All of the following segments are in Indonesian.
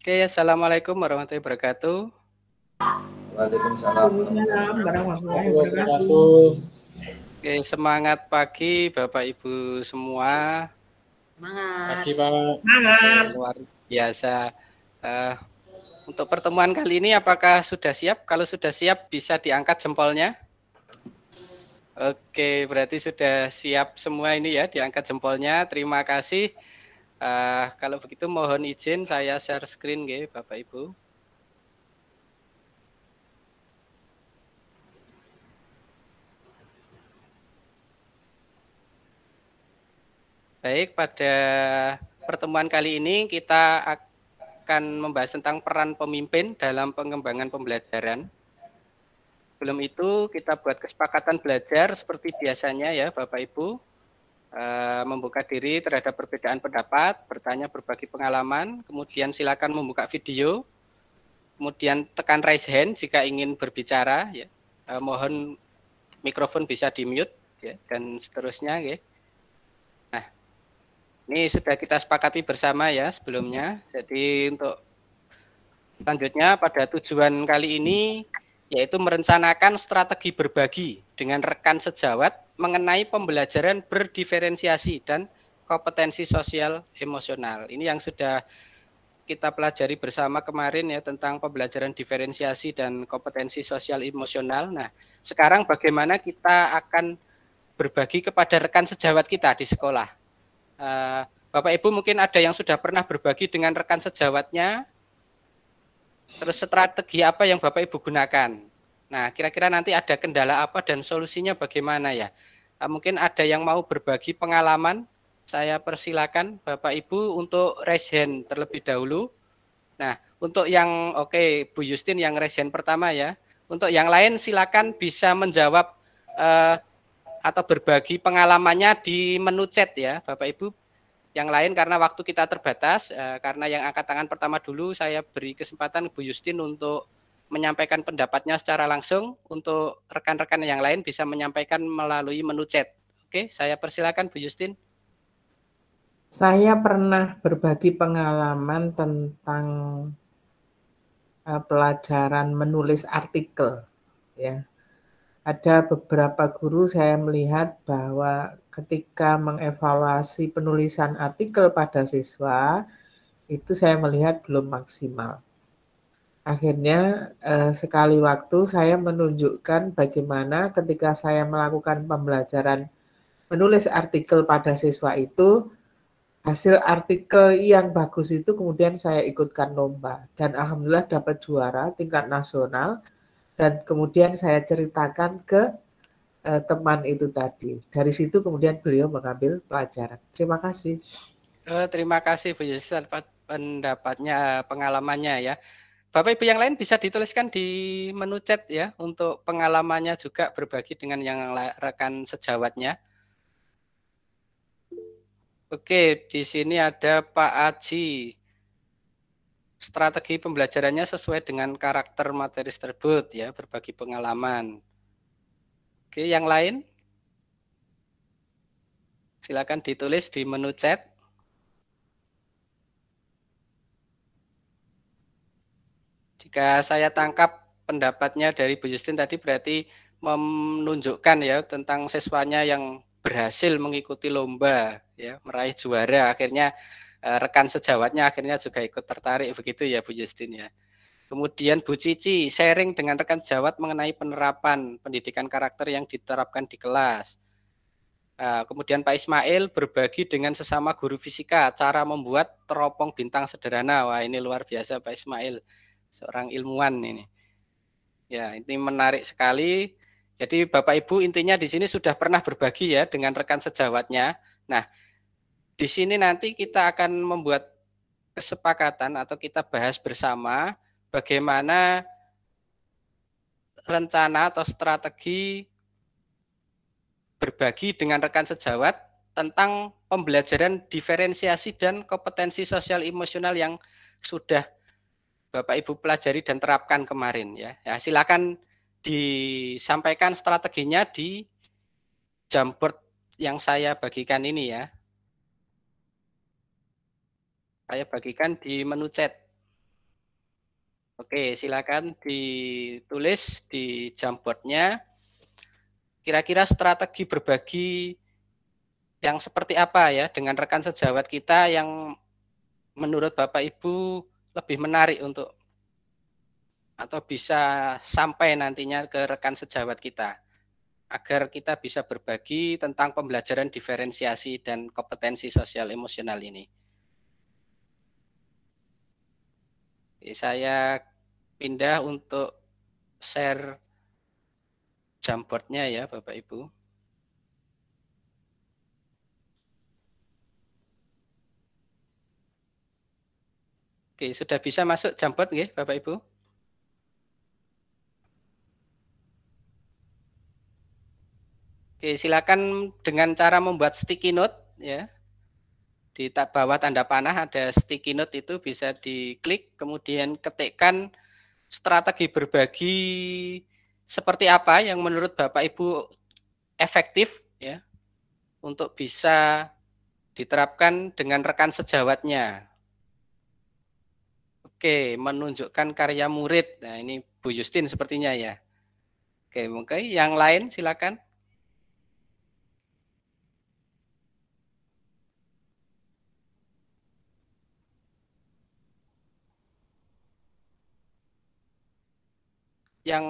Oke, assalamualaikum warahmatullahi wabarakatuh. Waalaikumsalam warahmatullahi wabarakatuh. Oke, semangat pagi Bapak Ibu semua. Semangat. Pagi Pak. Semangat. Luar biasa. Uh, untuk pertemuan kali ini apakah sudah siap? Kalau sudah siap bisa diangkat jempolnya. Oke, berarti sudah siap semua ini ya diangkat jempolnya. Terima kasih. Uh, kalau begitu mohon izin saya share screen ya Bapak Ibu. Baik, pada pertemuan kali ini kita akan membahas tentang peran pemimpin dalam pengembangan pembelajaran. Sebelum itu kita buat kesepakatan belajar seperti biasanya ya Bapak Ibu. Eh, membuka diri terhadap perbedaan pendapat, bertanya berbagi pengalaman, kemudian silakan membuka video, kemudian tekan raise hand jika ingin berbicara, ya. e, mohon mikrofon bisa di mute, ya, dan seterusnya. Ya. Nah, ini sudah kita sepakati bersama ya sebelumnya. Jadi untuk selanjutnya pada tujuan kali ini yaitu merencanakan strategi berbagi dengan rekan sejawat mengenai pembelajaran berdiferensiasi dan kompetensi sosial emosional. Ini yang sudah kita pelajari bersama kemarin ya tentang pembelajaran diferensiasi dan kompetensi sosial emosional. Nah, sekarang bagaimana kita akan berbagi kepada rekan sejawat kita di sekolah. Uh, Bapak Ibu mungkin ada yang sudah pernah berbagi dengan rekan sejawatnya. Terus strategi apa yang Bapak Ibu gunakan? Nah, kira-kira nanti ada kendala apa dan solusinya bagaimana ya? Eh, mungkin ada yang mau berbagi pengalaman. Saya persilakan Bapak Ibu untuk raise hand terlebih dahulu. Nah, untuk yang oke okay, Bu Justin yang raise hand pertama ya. Untuk yang lain silakan bisa menjawab eh, atau berbagi pengalamannya di menu chat ya, Bapak Ibu. Yang lain karena waktu kita terbatas, eh, karena yang angkat tangan pertama dulu saya beri kesempatan Bu Justin untuk menyampaikan pendapatnya secara langsung untuk rekan-rekan yang lain bisa menyampaikan melalui menu chat. Oke, saya persilakan Bu Justin. Saya pernah berbagi pengalaman tentang eh, pelajaran menulis artikel ya. Ada beberapa guru saya melihat bahwa ketika mengevaluasi penulisan artikel pada siswa itu saya melihat belum maksimal Akhirnya eh, sekali waktu saya menunjukkan bagaimana ketika saya melakukan pembelajaran menulis artikel pada siswa itu hasil artikel yang bagus itu kemudian saya ikutkan lomba dan alhamdulillah dapat juara tingkat nasional dan kemudian saya ceritakan ke eh, teman itu tadi. Dari situ kemudian beliau mengambil pelajaran. Terima kasih. Eh, terima kasih Bu Yusuf pendapatnya eh, pengalamannya ya. Bapak Ibu yang lain bisa dituliskan di menu chat ya untuk pengalamannya juga berbagi dengan yang rekan sejawatnya. Oke, di sini ada Pak Aji. Strategi pembelajarannya sesuai dengan karakter materi tersebut ya, berbagi pengalaman. Oke, yang lain? Silakan ditulis di menu chat. jika saya tangkap pendapatnya dari Bu Justin tadi berarti menunjukkan ya tentang siswanya yang berhasil mengikuti lomba ya meraih juara akhirnya eh, rekan sejawatnya akhirnya juga ikut tertarik begitu ya Bu Justin ya. Kemudian Bu Cici sharing dengan rekan sejawat mengenai penerapan pendidikan karakter yang diterapkan di kelas. Eh, kemudian Pak Ismail berbagi dengan sesama guru fisika cara membuat teropong bintang sederhana. Wah ini luar biasa Pak Ismail seorang ilmuwan ini. Ya, ini menarik sekali. Jadi Bapak Ibu intinya di sini sudah pernah berbagi ya dengan rekan sejawatnya. Nah, di sini nanti kita akan membuat kesepakatan atau kita bahas bersama bagaimana rencana atau strategi berbagi dengan rekan sejawat tentang pembelajaran diferensiasi dan kompetensi sosial emosional yang sudah Bapak Ibu pelajari dan terapkan kemarin ya. ya silakan disampaikan strateginya di jumper yang saya bagikan ini ya. Saya bagikan di menu chat. Oke, silakan ditulis di jumpernya. Kira-kira strategi berbagi yang seperti apa ya dengan rekan sejawat kita yang menurut Bapak Ibu lebih menarik untuk atau bisa sampai nantinya ke rekan sejawat kita agar kita bisa berbagi tentang pembelajaran diferensiasi dan kompetensi sosial emosional ini. Jadi saya pindah untuk share jamboardnya ya Bapak Ibu. Oke, sudah bisa masuk jampot nggih, Bapak Ibu? Oke, silakan dengan cara membuat sticky note ya. Di bawah tanda panah ada sticky note itu bisa diklik kemudian ketikkan strategi berbagi seperti apa yang menurut Bapak Ibu efektif ya untuk bisa diterapkan dengan rekan sejawatnya Oke, menunjukkan karya murid. Nah, ini Bu Justin sepertinya ya. Oke, mungkin yang lain silakan. Yang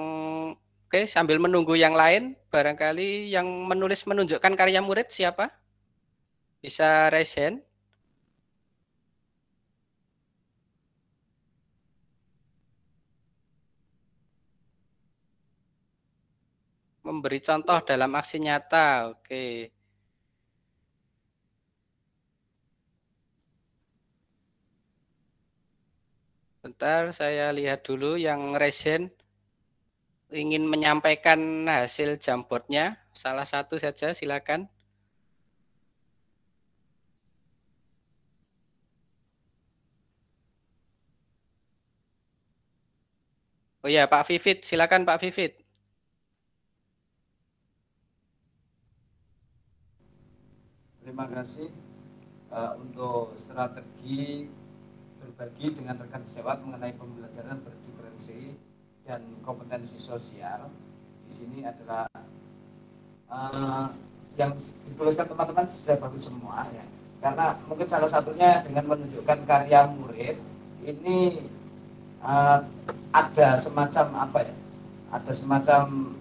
Oke, sambil menunggu yang lain, barangkali yang menulis menunjukkan karya murid siapa? Bisa raise hand. Memberi contoh dalam aksi nyata. Oke. Bentar, saya lihat dulu yang resen ingin menyampaikan hasil jambotnya. Salah satu saja, silakan. Oh ya, Pak Vivit, silakan Pak Vivit. Terima kasih uh, untuk strategi berbagi dengan rekan sejawat mengenai pembelajaran berdiferensi dan kompetensi sosial. Di sini adalah uh, yang dituliskan teman-teman sudah bagus semua ya. Karena mungkin salah satunya dengan menunjukkan karya murid ini uh, ada semacam apa ya? Ada semacam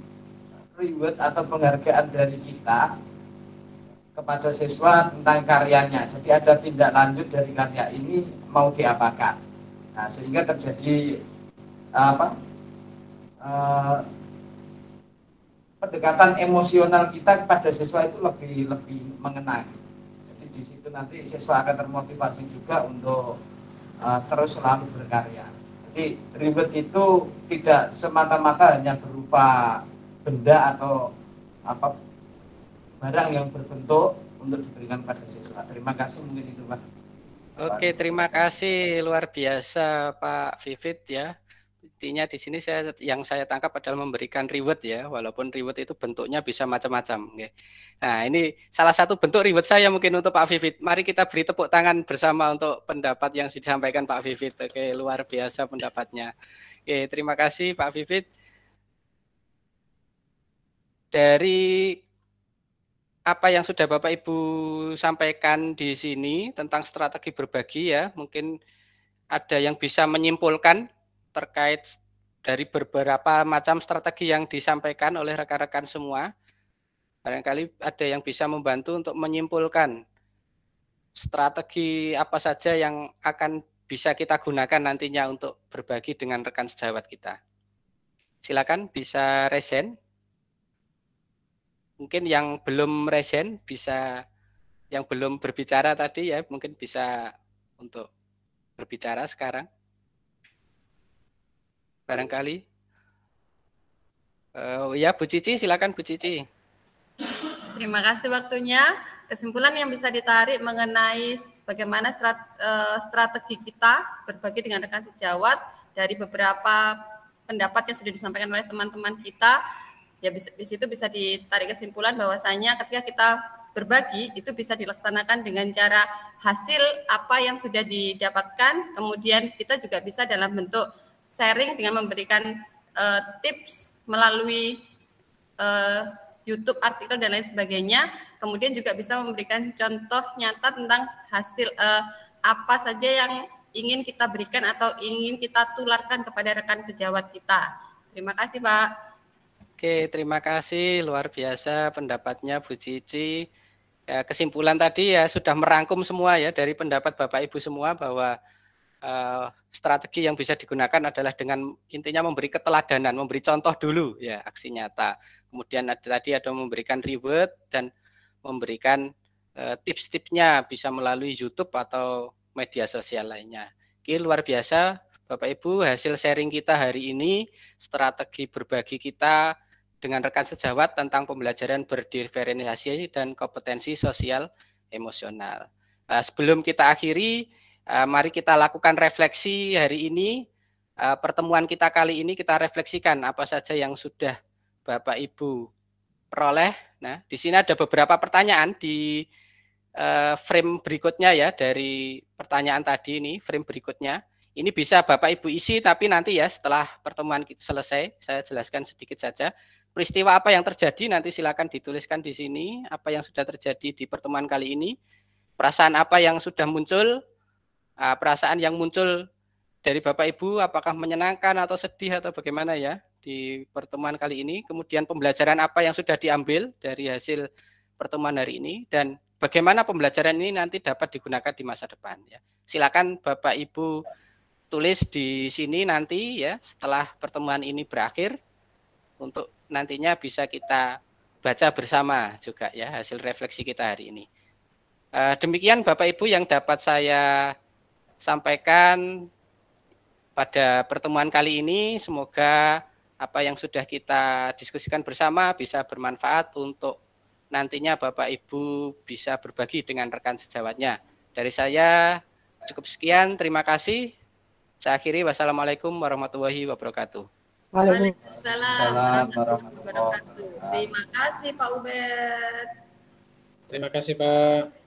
reward atau penghargaan dari kita kepada siswa tentang karyanya. Jadi ada tindak lanjut dari karya ini mau diapakan. Nah, sehingga terjadi apa? Uh, pendekatan emosional kita kepada siswa itu lebih lebih mengenai. Jadi di situ nanti siswa akan termotivasi juga untuk uh, terus selalu berkarya. Jadi ribet itu tidak semata-mata hanya berupa benda atau apa barang yang berbentuk untuk diberikan pada siswa. Terima kasih mungkin itu Pak. Oke, terima kasih luar biasa Pak Vivit ya. Intinya di sini saya yang saya tangkap adalah memberikan reward ya, walaupun reward itu bentuknya bisa macam-macam. Nah ini salah satu bentuk reward saya mungkin untuk Pak Vivit. Mari kita beri tepuk tangan bersama untuk pendapat yang disampaikan Pak Vivit. Oke, luar biasa pendapatnya. Oke, terima kasih Pak Vivit. Dari apa yang sudah Bapak Ibu sampaikan di sini tentang strategi berbagi ya, mungkin ada yang bisa menyimpulkan terkait dari beberapa macam strategi yang disampaikan oleh rekan-rekan semua. Barangkali ada yang bisa membantu untuk menyimpulkan strategi apa saja yang akan bisa kita gunakan nantinya untuk berbagi dengan rekan sejawat kita. Silakan bisa resen mungkin yang belum resen bisa yang belum berbicara tadi ya mungkin bisa untuk berbicara sekarang barangkali uh, ya Bu Cici silakan Bu Cici terima kasih waktunya kesimpulan yang bisa ditarik mengenai bagaimana eh, strategi kita berbagi dengan rekan sejawat dari beberapa pendapat yang sudah disampaikan oleh teman-teman kita ya bisa, di situ bisa ditarik kesimpulan bahwasanya ketika kita berbagi itu bisa dilaksanakan dengan cara hasil apa yang sudah didapatkan kemudian kita juga bisa dalam bentuk sharing dengan memberikan uh, tips melalui uh, YouTube artikel dan lain sebagainya kemudian juga bisa memberikan contoh nyata tentang hasil uh, apa saja yang ingin kita berikan atau ingin kita tularkan kepada rekan sejawat kita terima kasih Pak Oke, terima kasih. Luar biasa pendapatnya Bu Cici. Ya, kesimpulan tadi ya sudah merangkum semua ya dari pendapat Bapak Ibu semua bahwa uh, strategi yang bisa digunakan adalah dengan intinya memberi keteladanan, memberi contoh dulu ya aksi nyata. Kemudian ada, tadi ada memberikan reward dan memberikan uh, tips-tipsnya bisa melalui YouTube atau media sosial lainnya. Oke, luar biasa Bapak Ibu, hasil sharing kita hari ini, strategi berbagi kita dengan rekan sejawat tentang pembelajaran berdiferensiasi dan kompetensi sosial emosional. Eh, sebelum kita akhiri, eh, mari kita lakukan refleksi hari ini. Eh, pertemuan kita kali ini kita refleksikan apa saja yang sudah Bapak Ibu peroleh. Nah, di sini ada beberapa pertanyaan di frame berikutnya ya dari pertanyaan tadi ini, frame berikutnya. Ini bisa Bapak Ibu isi tapi nanti ya setelah pertemuan kita selesai saya jelaskan sedikit saja. Peristiwa apa yang terjadi nanti silakan dituliskan di sini, apa yang sudah terjadi di pertemuan kali ini, perasaan apa yang sudah muncul, ah, perasaan yang muncul dari Bapak Ibu apakah menyenangkan atau sedih atau bagaimana ya di pertemuan kali ini, kemudian pembelajaran apa yang sudah diambil dari hasil pertemuan hari ini dan bagaimana pembelajaran ini nanti dapat digunakan di masa depan ya. Silakan Bapak Ibu tulis di sini nanti ya setelah pertemuan ini berakhir untuk nantinya bisa kita baca bersama juga ya hasil refleksi kita hari ini. Eh, demikian Bapak Ibu yang dapat saya sampaikan pada pertemuan kali ini. Semoga apa yang sudah kita diskusikan bersama bisa bermanfaat untuk nantinya Bapak Ibu bisa berbagi dengan rekan sejawatnya. Dari saya cukup sekian, terima kasih. Saya akhiri, wassalamualaikum warahmatullahi wabarakatuh. Waalaikumsalam warahmatullahi wabarakatuh. Terima kasih Pak Ubed. Terima kasih Pak.